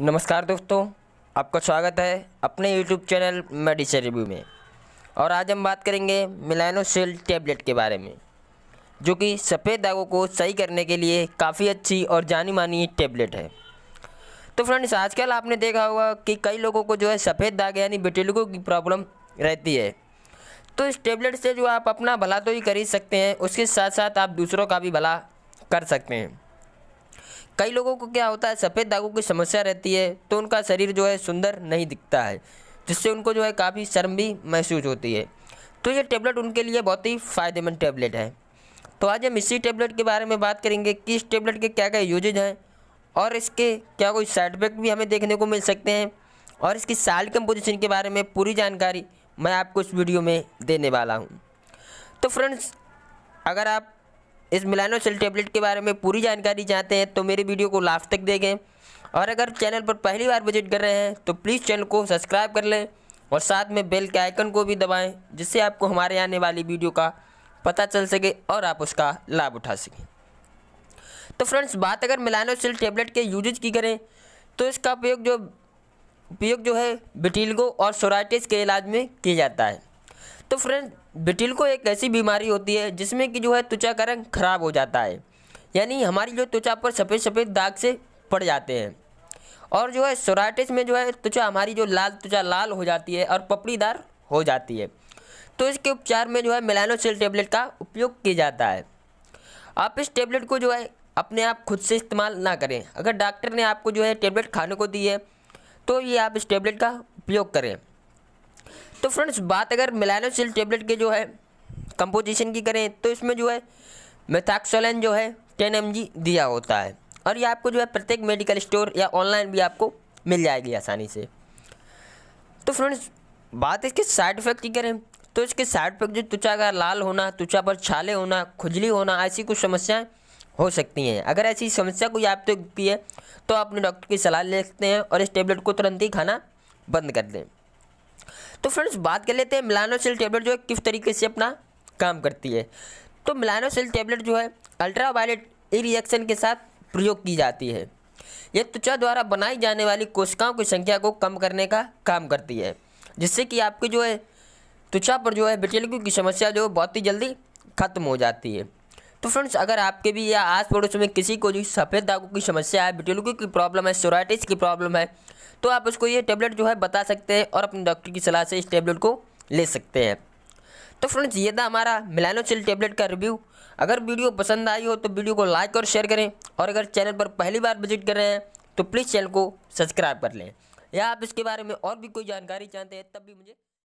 नमस्कार दोस्तों आपका स्वागत है अपने यूट्यूब चैनल मेडिसर रिव्यू में और आज हम बात करेंगे मिलानोसेल टैबलेट के बारे में जो कि सफ़ेद दागों को सही करने के लिए काफ़ी अच्छी और जानी मानी टैबलेट है तो फ्रेंड्स आजकल आपने देखा होगा कि कई लोगों को जो है सफ़ेद दाग यानी बेटेलुगो की प्रॉब्लम रहती है तो इस टेबलेट से जो आप अपना भला तो ही कर ही सकते हैं उसके साथ साथ आप दूसरों का भी भला कर सकते हैं कई लोगों को क्या होता है सफ़ेद दागों की समस्या रहती है तो उनका शरीर जो है सुंदर नहीं दिखता है जिससे उनको जो है काफ़ी शर्म भी महसूस होती है तो ये टेबलेट उनके लिए बहुत ही फ़ायदेमंद टेबलेट है तो आज हम इसी टेबलेट के बारे में बात करेंगे कि इस टेबलेट के क्या क्या यूजेज हैं और इसके क्या कोई साइड इफेक्ट भी हमें देखने को मिल सकते हैं और इसकी साल कंपोजिशन के बारे में पूरी जानकारी मैं आपको इस वीडियो में देने वाला हूँ तो फ्रेंड्स अगर आप इस मिलानो सेल टेबलेट के बारे में पूरी जानकारी चाहते हैं तो मेरे वीडियो को लास्ट तक देखें और अगर चैनल पर पहली बार विजिट कर रहे हैं तो प्लीज़ चैनल को सब्सक्राइब कर लें और साथ में बेल के आइकन को भी दबाएं जिससे आपको हमारे आने वाली वीडियो का पता चल सके और आप उसका लाभ उठा सकें तो फ्रेंड्स बात अगर मिलानो सेल टेबलेट के यूजेज की करें तो इसका उपयोग जो उपयोग जो है बिटिलगो और सोराइटिस के इलाज में किया जाता है तो फ्रेंड बिटिल को एक ऐसी बीमारी होती है जिसमें कि जो है त्वचा का रंग खराब हो जाता है यानी हमारी जो त्वचा पर सफ़ेद सफ़ेद दाग से पड़ जाते हैं और जो है सोराइटिस में जो है त्वचा हमारी जो लाल त्वचा लाल हो जाती है और पपड़ीदार हो जाती है तो इसके उपचार में जो है मेलानोसिल टेबलेट का उपयोग किया जाता है आप इस टेबलेट को जो है अपने आप खुद से इस्तेमाल ना करें अगर डॉक्टर ने आपको जो है टेबलेट खाने को दी है तो ये आप इस टेबलेट का उपयोग करें तो फ्रेंड्स बात अगर मिलानोसिल टेबलेट के जो है कंपोजिशन की करें तो इसमें जो है मेथाक्सोलन जो है टेन एम दिया होता है और ये आपको जो है प्रत्येक मेडिकल स्टोर या ऑनलाइन भी आपको मिल जाएगी आसानी से तो फ्रेंड्स बात इसके साइड इफेक्ट की करें तो इसके साइड इफेक्ट जो त्वचा का लाल होना त्वचा पर छाले होना खुजली होना ऐसी कुछ समस्याएँ हो सकती हैं अगर ऐसी समस्या कोई आप तो है तो आप अपने डॉक्टर की सलाह ले सकते हैं और इस टेबलेट को तुरंत ही खाना बंद कर दें तो फ्रेंड्स बात कर लेते हैं मिलानोसिल टेबलेट जो है किस तरीके से अपना काम करती है तो मिलानोसिल टेबलेट जो है अल्ट्रावायलेट ए रिएक्शन के साथ प्रयोग की जाती है यह त्वचा द्वारा बनाई जाने वाली कोशिकाओं की संख्या को कम करने का काम करती है जिससे कि आपकी जो है त्वचा पर जो है बिटेलिक की समस्या जो है बहुत ही जल्दी खत्म हो जाती है तो फ्रेंड्स अगर आपके भी या आस पड़ोस में किसी को जो सफ़ेद दागों की समस्या है बिटेलुकी की प्रॉब्लम है सोराइटिस की प्रॉब्लम है तो आप उसको ये टेबलेट जो है बता सकते हैं और अपने डॉक्टर की सलाह से इस टेबलेट को ले सकते हैं तो फ्रेंड्स ये था हमारा मिलानोसिल टेबलेट का रिव्यू अगर वीडियो पसंद आई हो तो वीडियो को लाइक और शेयर करें और अगर चैनल पर पहली बार विजिट कर रहे हैं तो प्लीज़ चैनल को सब्सक्राइब कर लें या आप इसके बारे में और भी कोई जानकारी चाहते हैं तब भी मुझे